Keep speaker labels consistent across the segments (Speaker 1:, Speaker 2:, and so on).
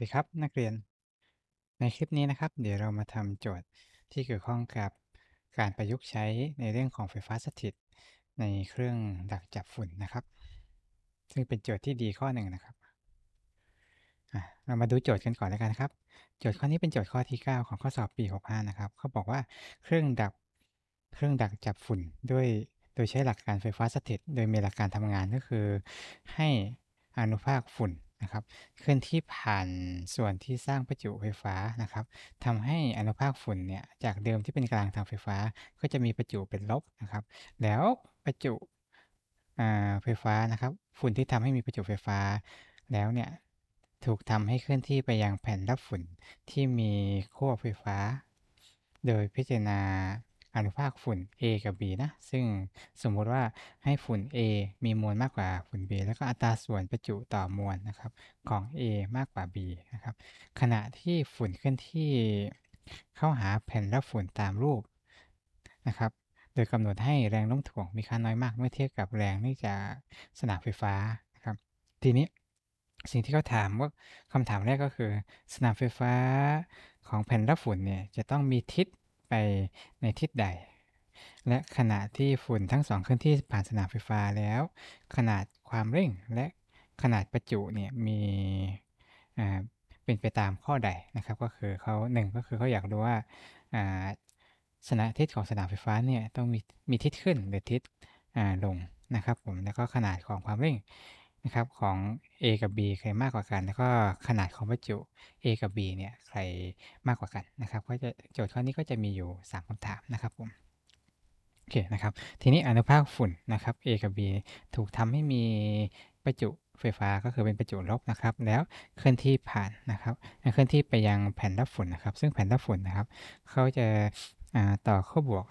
Speaker 1: สดีครับนักเรียนในคลิปนี้นะครับ เดี๋ยวเรามาทำโจทย์ที่เกี่ยวข้องกับการประยุกต์ใช้ในเรื่องของไฟฟ้าสถิต ในเครื่องดักจับฝุ่นนะครับ ซึ่งเป็นโจทย์ที่ดีข้อหนึ่งนะครับเรามาดูโจทย์กันก่อนแล้วกันครับ โจทย์ข้อนี้เป็นโจทย์ข้อที่ 9ของข้อสอบปี65นะครับเขาบอกว่าเครื่องดักเครื่องดักจับฝุ่นด้วยโดยใช้หลักการไฟฟ้าสถิต โดยมีหลักการทำงานก็คือให้อนุภาคฝุ่นนะครับเคลื่อนที่ผ่านส่วนที่สร้างประจุไฟฟ้านะครับทำให้อนุภาคฝุ่นเนี่ย จากเดิมที่เป็นกลางทางไฟฟ้า ก็จะมีประจุเป็นลบนะครับแล้วประจุไฟฟ้านะครับฝุ่นที่ทำให้มีประจุไฟฟ้า แล้วเนี่ยถูกทำให้เคลื่อนที่ไปยังแผ่นรับฝุ่นที่มีขั้วไฟฟ้า โดยพิจารณาอนุภาคฝุ่น A กับ B นะ ซึ่งสมมุติว่าให้ฝุ่น A มีมวลมากกว่าฝุ่น B แล้วก็อัตราส่วนประจุต่อมวลนะครับของ A มากกว่า B นะครับขณะที่ฝุ่นเคลื่อนที่เข้าหาแผ่นรับฝุ่นตามรูปนะครับโดยกำหนดให้แรงโน้มถ่วงมีค่าน้อยมาก เมื่อเทียบกับแรงนี่จะสนามไฟฟ้านะครับทีนี้สิ่งที่เขาถามว่าคำถามแรกก็คือ สนามไฟฟ้าของแผ่นรับฝุ่นเนี่ยจะต้องมีทิศไปในทิศใด และขณะที่ฝุ่นทั้งสองเคลื่อนที่ผ่านสนามไฟฟ้าแล้ว ขนาดความเร่ง และขนาดประจุเนี่ยมีเป็นไปตามข้อใดนะครับก็คือเขาหนึ่งก็คือเขาอยากรู้ว่าสนามทิศของสนามไฟฟ้าเนี่ยต้องมีมีทิศขึ้นหรือทิศลงนะครับผม แล้วก็ขนาดของความเร่งนะครับของ A กับ B ใครมากกว่ากันแล้วก็ขนาดของวัตจุ A กับ B เนี่ยใครมากกว่ากันนะครับก็จะโจทย์ข้อนี้ก็จะมีอยู่3คำถามนะครับผมโอเคนะครับ ทีนี้อนุภาคฝุ่นนะครับ A กับ B ถูกทำให้มีประจุไฟฟ้าก็คือเป็นประจุลบนะครับ แล้วเคลื่อนที่ผ่านนะครับเคลื่อนที่ไปยังแผ่นรับฝุ่นนะครับ ซึ่งแผ่นรับฝุ่นนะครับเขาจะต่อขั้วบวก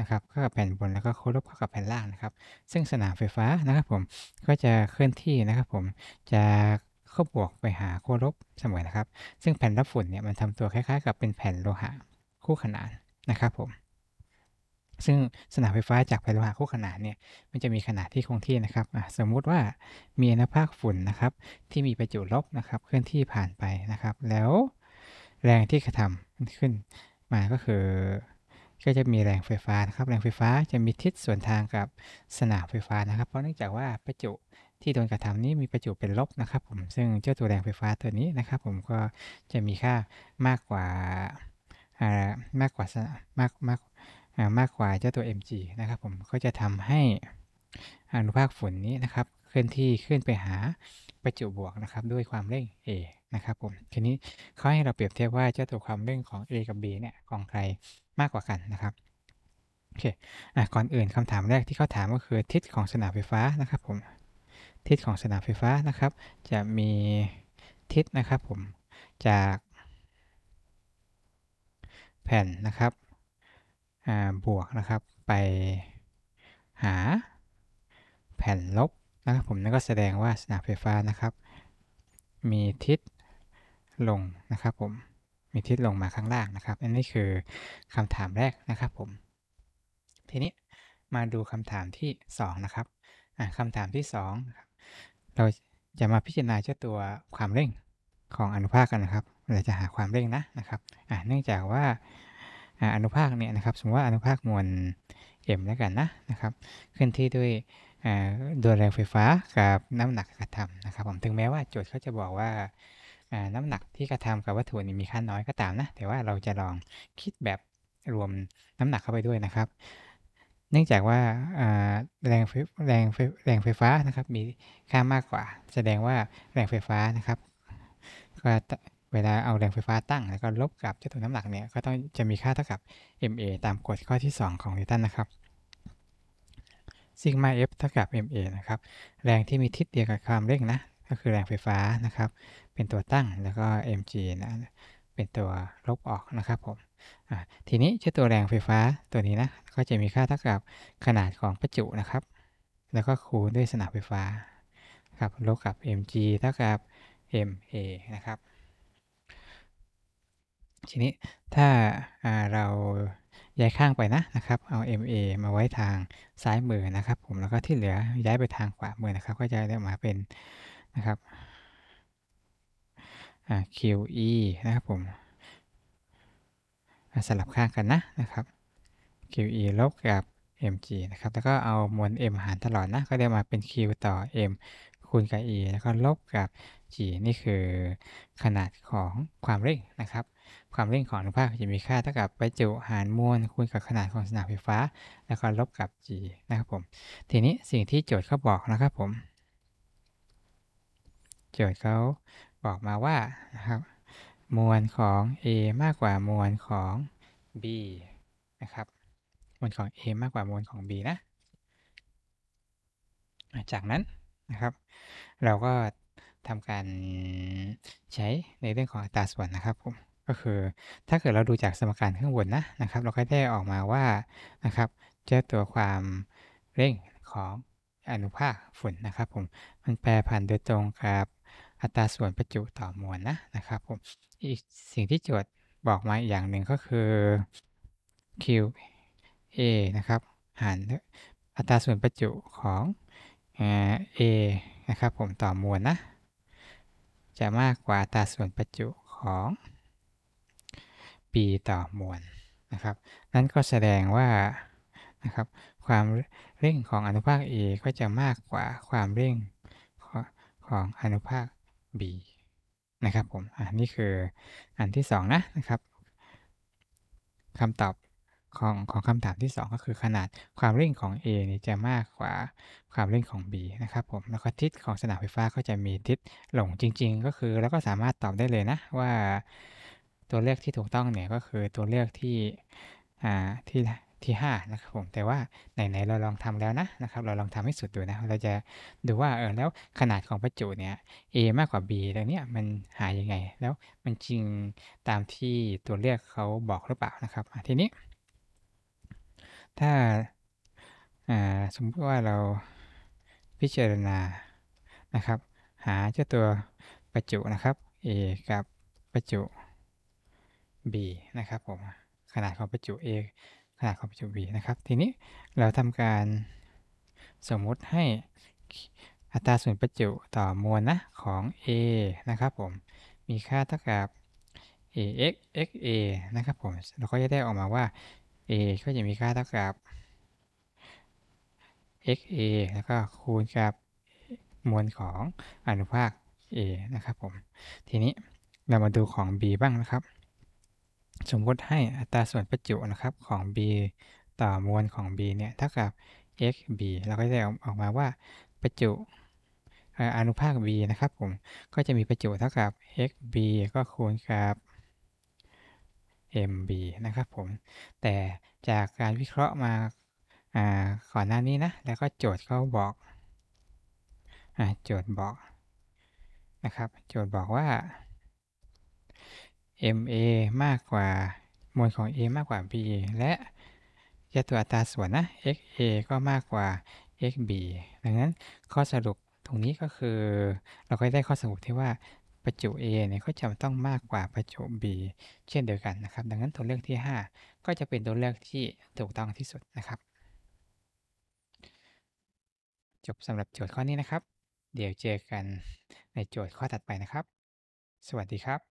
Speaker 1: นะครับเข้ากับแผ่นบนแล้วก็โค้ดลบเข้ากับแผ่นล่างนะครับ ซึ่งสนามไฟฟ้านะครับ ผมก็จะเคลื่อนที่นะครับ ผมจะกข้บวกไปหาโค้ดลบเสมอนะครับ ซึ่งแผ่นรับฝุ่นเนี่ยมันทำตัวคล้ายๆ กับเป็นแผ่นโลหะคู่ขนานนะครับผมซึ่งสนามไฟฟ้าจากแผ่นโลหะคู่ขนานเนี่ยมันจะมีขนาดที่คงที่นะครับสมมุติว่ามีอนุภาคฝุ่นนะครับ ที่มีประจุลบนะครับ เคลื่อนที่ผ่านไปนะครับ แล้วแรงที่กระทำขึ้นมาก็คือก็จะมีแรงไฟฟ้านะครับ แรงไฟฟ้าจะมีทิศสวนทางกับสนามไฟฟ้า นะครับ เพราะเนื่องจากว่าประจุที่โดนกระทำนี้มีประจุเป็นลบนะครับ ผม ซึ่งเจ้าตัวแรงไฟฟ้าตัวนี้นะครับ ผมก็จะมีค่ามากกว่ามากกว่ามากมากมากกว่าเจ้าตัว mg นะครับผม ก็จะทำให้อนุภาคฝนนี้นะครับ เคลื่อนที่ขึ้นไปหาประจุบวกนะครับ ด้วยความเร่ง a นะครับผม ทีนี้เขาให้เราเปรียบเทียบว่าเจ้าตัวความเร่งของ a กับ b เนี่ยของใครมากกว่ากันนะครับโอเคอก่อนอื่นคำถามแรกที่เขาถามก็คือ ทิศของสนามไฟฟ้านะครับผม ทิศของสนามไฟฟ้านะครับ จะมีทิศนะครับผม จากแผ่นนะครับบวก นะครับ ไปหาแผ่นลบนะครับผม นั่นก็แสดงว่าสนามไฟฟ้านะครับมีทิศลงนะครับผมมีทิศลงมาข้างล่างนะครับ อันนี้คือคำถามแรกนะครับผม ทีนี้มาดูคำถามที่ 2 นะครับคำถามที่ 2 เราจะมาพิจารณาเจ้าตัวความเร่งของอนุภาคกันนะครับ เราจะหาความเร่งนะนะครับ เนื่องจากว่าอนุภาคเนี่ยนะครับ สมมติว่าอนุภาคมวล m แล้วกันนะนะครับ เคลื่อนที่ด้วยด้วยแรงไฟฟ้ากับน้ำหนักกระทำนะครับ ผม ถึงแม้ว่าโจทย์เขาจะบอกว่าน้ำหนักที่กระทำกับวัตถุนี่มีค่าน้อยก็ตามนะแต่ว่าเราจะลองคิดแบบรวมน้ำหนักเข้าไปด้วยนะครับ เนื่องจากว่าแรงแรงแรงไฟฟ้านะครับมีค่ามากกว่า แสดงว่าแรงไฟฟ้านะครับก็เวลาเอาแรงไฟฟ้าตั้งแล้วก็ลบกับเจ้าตัวน้ำหนักเนี่ยก็ต้องจะมีค่าเท่ากับ ma ตามกฎข้อที่ 2 ของนิวตันนะครับซิกมา f เท่ากับ ma นะครับแรงที่มีทิศเดียวกับความเร่งนะก็คือแรงไฟฟ้านะครับเป็นตัวตั้งแล้วก็ mg นะ เป็นตัวลบออกนะครับผมทีนี้เจ้าตัวแรงไฟฟ้าตัวนี้นะ ก็จะมีค่าเท่ากับขนาดของประจุนะครับ แล้วก็คูณด้วยสนามไฟฟ้าครับ ลบกับ mg เท่ากับ ma นะครับ ทีนี้ถ้าเราย้ายข้างไปนะนะครับ เอา MA มาไว้ทางซ้ายมือนะครับ ผม แล้วก็ที่เหลือย้ายไปทางขวามือนะครับ ก็จะได้มาเป็นนะครับ QE นะครับผมสลับข้างกันนะนะครับ QE ลบกับ mg นะครับ แล้วก็เอามวล m หารตลอดนะ ก็ได้มาเป็น q ต่อ m คูณกับ e แล้วก็ลบกับ g นี่คือขนาดของความเร่งนะครับ ความเร่งของอนุภาคจะมีค่าเท่ากับประจุหารมวลคูณกับขนาดของสนามไฟฟ้า แล้วก็ลบกับ g นะครับผม ทีนี้สิ่งที่โจทย์เขาบอกนะครับผม โจทย์เขาบอกมาว่านะครับมวลของ a มากกว่ามวลของ b นะครับมวลของ a มากกว่ามวลของ b นะ จากนั้นนะครับ เราก็ทำการใช้ในเรื่องของอัตราส่วนนะครับผมก็คือถ้าเกิดเราดูจากสมการข้างบนนะนะครับ เราก็ได้ออกมาว่านะครับเจ้าตัวความเร่งของอนุภาคฝุ่นนะครับ ผมมันแปรผันโดยตรงกับอัตราส่วนประจุต่อมวลนะนะครับผมอีกสิ่งที่โจทย์บอกมาอย่างหนึ่งก็คือ Q A นะครับหารอัตราส่วนประจุของเอ A นะครับผมต่อมวลนะจะมากกว่าอัตราส่วนประจุของ B ต่อมวลนะครับนั่นก็แสดงว่านะครับความเร่งของอนุภาค A ก็จะมากกว่าความเร่งของอนุภาค b นะครับผมอ่านี่คืออันที่2นะนะครับคำตอบของของคำถามที่ 2 ก็คือขนาดความเร่งของ A นี่ จะมากกว่าความเร่งของ B นะครับ ผมแล้วก็ทิศของสนามไฟฟ้า ก็จะมีทิศหลงจริงๆ ก็คือ แล้วก็สามารถตอบได้เลยนะว่าตัวเลือกที่ถูกต้องเนี่ย ก็คือตัวเลือกที่ อ่า ที่ที่5นะครับผม แต่ว่า ไหนๆเราลองทำแล้วนะ นะครับ เรา ลองทำให้สุดดูนะ เราจะดูว่าเออแล้วขนาดของ ประจุเนี่ย a มากกว่า b แล้วเนี่ยมัน หายยังไง แล้วมันจริงตามที่ตัวเลกเขาบอกหรือเปล่านะครับทีนี้ ถ้าสมมติว่าเราพิจารณานะครับหาเจ้าตัวประจุนะครับ a กับ ประจุ b นะครับผม ขนาดของประจุ a คนาของ b นะครับทีนี้เราทำการสมมุติให้อัตราส่วนประจุต่อมวลนะของ A นะครับผม มีค่าเท่ากับ ax xa นะครับผม เราก็จะได้ออกมาว่า A ก็จะมีค่าเท่ากับ xa แล้วก็คูณกับมวลของอนุภาค A นะครับผม ทีนี้เรามาดูของ B บ้างนะครับสมมติให้อัตราส่วนประจุนะครับของ b ต่อมวลของ b เนี่ยเท่ากับ xb เราก็จะออกมาว่าประจุอนุภาค b นะครับผมก็จะมีประจุเท่ากับ xb ก็คูณกับ mb นะครับผมแต่จากการวิเคราะห์มาก่อนหน้านี้นะแล้วก็โจทย์เขาบอกอโจทย์บอกนะครับโจทย์บอกว่า ma มากกว่ามวลของ a มากกว่า b และจะตัวอัตราส่วนนะ xa ก็มากกว่า xb ดังนั้นข้อสรุปตรงนี้ก็คือ เราก็ได้ข้อสรุปที่ว่าประจุ a เนี่ยก็จะต้องมากกว่าประจุ b เช่นเดียวกันนะครับดังนั้นตัวเลือกที่ 5 ก็จะเป็นตัวเลือกที่ถูกต้องที่สุดนะครับ จบสำหรับโจทย์ข้อนี้นะครับ เดี๋ยวเจอกันในโจทย์ข้อถัดไปนะครับ สวัสดีครับ